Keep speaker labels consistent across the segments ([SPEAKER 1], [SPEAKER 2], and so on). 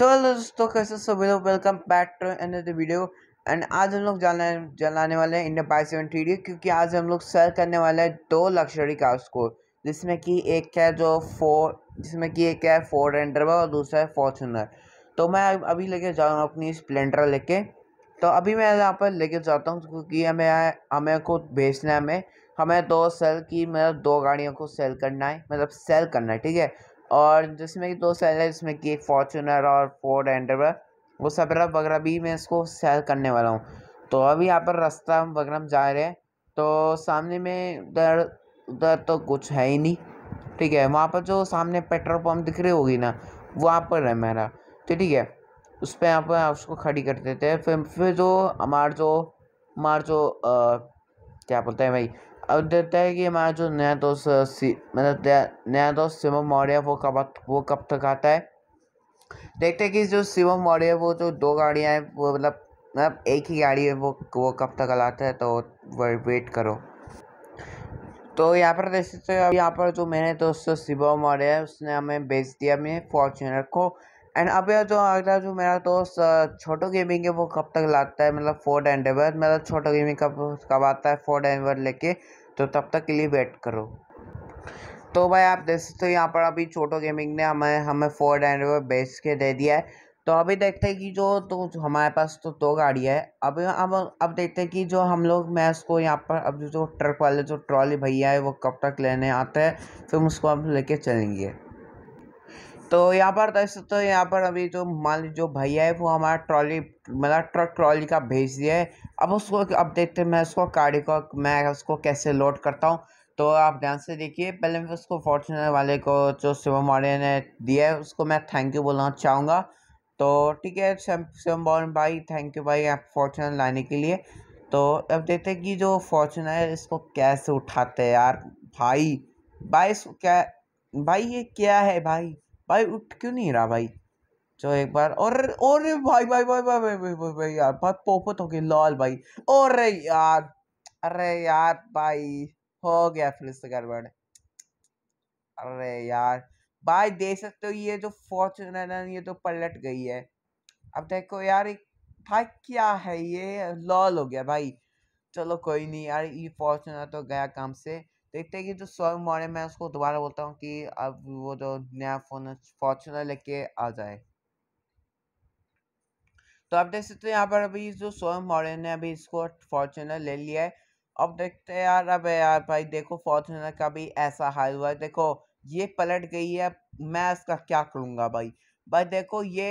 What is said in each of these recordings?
[SPEAKER 1] तो दोस्तों कैसे सभी लोग welcome back to another video and आज हम लोग जाना जलाने वाले हैं इंडिया बाई सेवन थ्री क्योंकि आज हम लोग सेल करने वाले हैं दो लक्जरी कार्स को जिसमें कि एक है जो फोर जिसमें कि एक है फोर एंडरवा और दूसरा है फॉर्चुनर तो मैं अभी लेके जाऊँगा अपनी स्प्लेंडर लेके तो अभी मैं यहाँ पर लेके जाता हूँ क्योंकि हमें हमें को भेजना है हमें हमें दो सेल की मतलब दो गाड़ियों को सेल करना है मतलब सेल करना है ठीक है और जिसमें दो सेल है जिसमें कि एक फॉर्चूनर और फोर्ड एंड वो सबरा वगैरह भी मैं इसको सेल करने वाला हूँ तो अभी यहाँ पर रास्ता वगैरह हम जा रहे हैं तो सामने में उधर उधर तो कुछ है ही नहीं ठीक है वहाँ पर जो सामने पेट्रोल पम्प दिख रही होगी ना वहाँ पर है मेरा तो ठीक है उस पर यहाँ पर उसको खड़ी कर देते हैं फिर फिर जो हमारा जो हमारा जो आ, क्या बोलते हैं भाई अब देखते है कि हमारा जो नया दोस्त सी मतलब नया दोस्त शिवम मौर्य वो कब वो कब तक आता है देखते हैं कि जो शिवम मौर्य वो जो दो गाड़ियाँ हैं वो मतलब मतलब एक ही गाड़ी है वो वो कब तक लाता है तो वेट करो तो यहाँ पर देख सकते हो यहाँ पर जो मेरे दोस्त शिवम मौर्य है उसने हमें बेच दिया मेरे फॉर्चुनर को एंड अब जो अगला जो मेरा दोस्त छोटो गेमिंग है वो कब तक लाता है मतलब फोर्ड एंडेवर मेरा छोटो गेमिंग कब कब आता है फोर्ड एंडेवर लेके तो तब तक के लिए वेट करो तो भाई आप देख सकते हो यहाँ पर अभी छोटो गेमिंग ने हमें हमें फोर्ड एंडेवर बेच के दे दिया है तो अभी देखते हैं कि जो तो हमारे पास तो दो गाड़ियाँ है अभी अब अब देखते हैं कि जो हम लोग मैं उसको यहाँ पर अब जो ट्रक वाले जो ट्रॉली भैया है वो कब तक लेने आते हैं फिर उसको हम लेके चलेंगे तो यहाँ पर तो, तो यहाँ पर अभी जो माल जो भैया है वो हमारा ट्रॉली मतलब ट्रक ट्रॉली का भेज दिया है अब उसको अब देखते हैं मैं उसको गाड़ी को मैं उसको कैसे लोड करता हूँ तो आप ध्यान से देखिए पहले मैं उसको फॉर्चुनर वाले को जो शिवम मौर्य ने दिया है उसको मैं थैंक यू बोलना चाहूँगा तो ठीक है शिवम मौर्य भाई थैंक यू भाई आप फॉर्चुनर लाने के लिए तो अब देखते हैं कि जो फॉर्चुनर है इसको कैसे उठाते हैं यार भाई भाई क्या भाई ये क्या है भाई भाई उठ क्यों नहीं रहा भाई चलो एक बार और और भाई भाई भाई भाई भाई भाई भाई, भाई यार भाई पोपत हो तो गई लॉल भाई और यार अरे यार भाई हो गया फिर से गड़बड़ अरे यार भाई देख सकते हो ये जो फॉर्चुनर है ये तो पलट गई है अब देखो यार भाई क्या है ये लॉल हो गया भाई चलो कोई नहीं यार ये फॉर्चुनर तो गया काम से देखते हैं कि जो सौ मौर्य मैं उसको दोबारा बोलता हूँ कि अब वो जो नया फोन फॉर्चुनर लेके आ जाए तो आप देख सकते हो यहाँ पर अभी जो सोएम मॉडल ने अभी इसको फॉर्चुनर ले लिया है अब देखते हैं यार अब यार भाई देखो फॉर्चुनर का भी ऐसा हाल हुआ है देखो ये पलट गई है मैं इसका क्या करूँगा भाई भाई देखो ये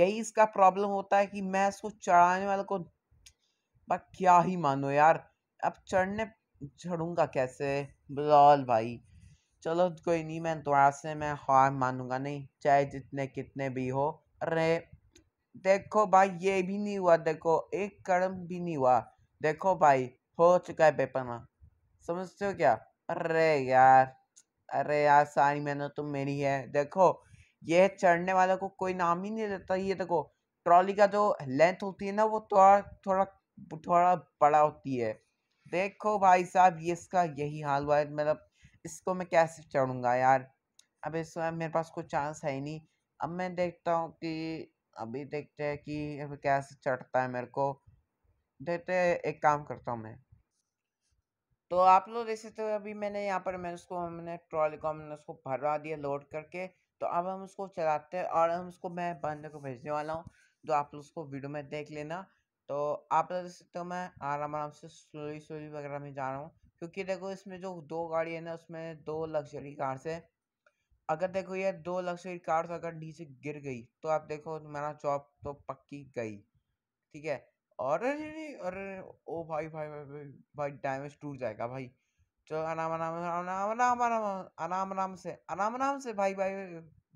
[SPEAKER 1] यही इसका प्रॉब्लम होता है कि मैं इसको चढ़ाने वाले को भाई क्या ही मानो यार अब चढ़ने चढ़ूंगा कैसे बिलाल भाई चलो कोई नहीं मैं तो से मैं हार मानूंगा नहीं चाहे जितने कितने भी हो अरे देखो भाई ये भी नहीं हुआ देखो एक कदम भी नहीं हुआ देखो भाई हो चुका है पेपर में समझते हो क्या अरे यार अरे यार सारी मेहनत तो मेरी है देखो ये चढ़ने वाले को कोई नाम ही नहीं देता ये देखो ट्रॉली का जो लेंथ होती है ना वो थोड़ा थोड़ा थोड़ा बड़ा होती है देखो भाई साहब ये इसका यही हाल हुआ है मतलब इसको मैं कैसे चढ़ूंगा यार अब समय मेरे पास कोई चांस है ही नहीं अब मैं देखता हूँ कि अभी देखते हैं कि कैसे चढ़ता है मेरे को देखते एक काम करता हूँ मैं तो आप लोग देख सकते हो तो अभी मैंने यहाँ पर मैंने उसको हमने ट्रॉली को हमने उसको भरवा दिया लोड करके तो अब हम उसको चलाते हैं और हम उसको मैं बंदे को भेजने वाला हूँ तो आप लोग उसको वीडियो में देख लेना तो आप देख सकते हो मैं आराम आराम से स्लोली स्लोली वगैरह में जा रहा हूँ क्योंकि देखो इसमें जो दो गाड़ी है ना उसमें दो लग्जरी कार्स है अगर देखो ये दो लग्जरी कार्स अगर नीचे गिर गई तो आप देखो मेरा जॉब तो पक्की गई ठीक है और अरे ओ भाई भाई भाई भाई, भाई डैमेज टूट जाएगा भाई चलो आराम आराम आराम आराम आराम आराम आराम से आराम आराम से भाई भाई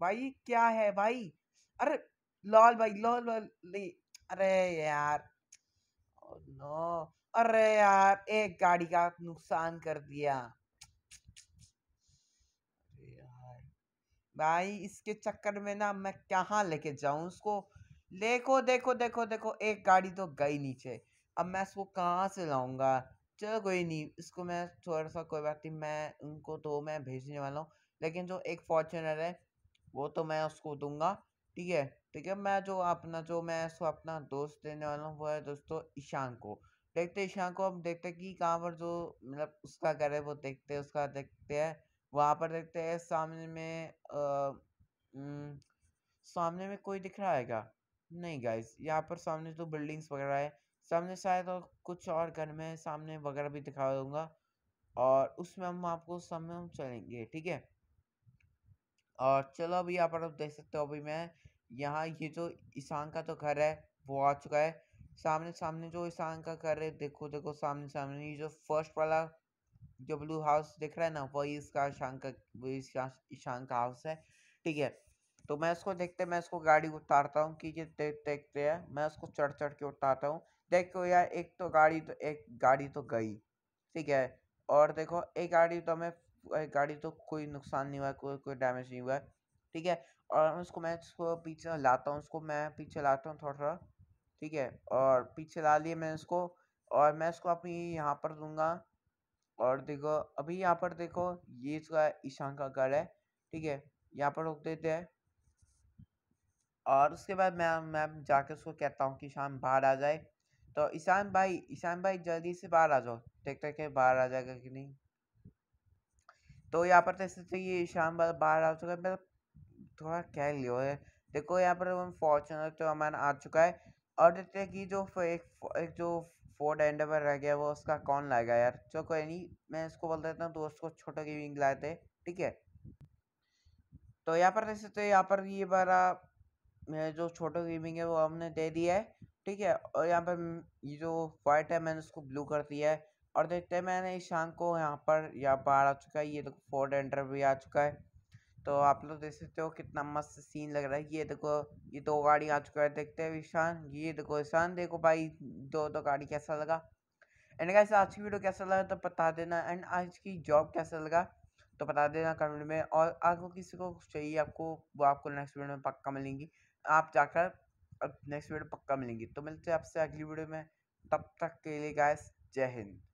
[SPEAKER 1] भाई क्या है भाई अरे लाल भाई लाल लाल अरे यार नो अरे यार एक गाड़ी का नुकसान कर दिया यार भाई इसके चक्कर में ना मैं कहाँ लेके जाऊं उसको देखो देखो देखो देखो एक गाड़ी तो गई नीचे अब मैं इसको कहाँ से लाऊंगा चलो कोई नहीं इसको मैं थोड़ा सा कोई बात नहीं मैं उनको तो मैं भेजने वाला हूँ लेकिन जो एक फॉर्चुनर है वो तो मैं उसको दूंगा ठीक है ठीक है मैं जो अपना जो मैं सो अपना दोस्त देने वाला हूँ वो है दोस्तों ईशान को देखते हैं ईशान को हम देखते हैं कि कहाँ पर जो मतलब उसका घर है वो देखते हैं उसका देखते हैं वहाँ पर देखते हैं सामने में आ, सामने में कोई दिख रहा है क्या नहीं गाइस यहाँ पर सामने तो बिल्डिंग्स वगैरह है सामने शायद और कुछ और घर में सामने वगैरह भी दिखा दूंगा और उसमें हम आपको समय हम चलेंगे ठीक है और चलो अभी यहाँ पर आप देख सकते हो अभी मैं यहाँ ये जो ईशान का जो तो घर है वो आ चुका है सामने सामने जो ईशान का घर है देखो देखो सामने सामने ये जो फर्स्ट वाला जो ब्लू हाउस दिख रहा है ना वही इसका ईशान का वही ईशान का हाउस है ठीक है तो मैं इसको देखते मैं इसको गाड़ी उतारता हूँ कि ये देख देखते हैं मैं उसको चढ़ चढ़ के उतारता हूँ देखो यार एक तो गाड़ी तो एक गाड़ी तो गई ठीक है और देखो एक गाड़ी तो हमें गाड़ी तो कोई नुकसान नहीं हुआ कोई कोई डैमेज नहीं हुआ ठीक है और उसको मैं उसको पीछे लाता हूँ उसको मैं पीछे लाता हूँ थोड़ा थोड़ा ठीक है और पीछे ला लिए मैं उसको और मैं उसको अपनी यहाँ पर दूंगा और देखो अभी यहाँ पर देखो ये इसका ईशान का घर है ठीक है यहाँ पर रोक देते हैं और उसके बाद मैं मैं जाके उसको कहता हूँ कि ईशान बाहर आ जाए तो ईशान भाई ईशान भाई जल्दी से बाहर आ जाओ देखते कि बाहर आ जाएगा कि नहीं तो यहाँ पर देख सकते ये ईशान बाहर आ चुका है मेरा थोड़ा तो कह लियो है देखो यहाँ पर हम फॉर्चुनर तो हमारा आ चुका है और देखते हैं कि जो एक, एक जो फोर्ड एंड पर रह गया वो उसका कौन लाएगा यार चलो कोई नहीं मैं इसको बोल देता हूँ दोस्त को छोटा की विंग लाए थे ठीक है तो यहाँ पर देख सकते यहाँ पर ये बारा जो छोटो गेमिंग है वो हमने दे दिया है ठीक है और यहाँ पर ये जो वाइट है मैंने उसको ब्लू कर दिया है और देखते हैं मैंने इस शाम को यहाँ पर यहाँ पर आ चुका है ये देखो फोर्ड एंडर भी आ चुका है तो आप लोग देख सकते हो कितना मस्त सीन लग रहा है ये देखो ये दो गाड़ी आ चुका है देखते हैं ईशान ये देखो ईशान देखो भाई दो दो गाड़ी कैसा लगा एंड गाइस आज की वीडियो कैसा लगा तो बता देना एंड आज की जॉब कैसा लगा तो बता देना कमेंट में और आपको किसी को चाहिए आपको वो आपको नेक्स्ट वीडियो में पक्का मिलेंगी आप जाकर नेक्स्ट वीडियो पक्का मिलेंगी तो मिलते हैं आपसे अगली वीडियो में तब तक के लिए गाइस जय हिंद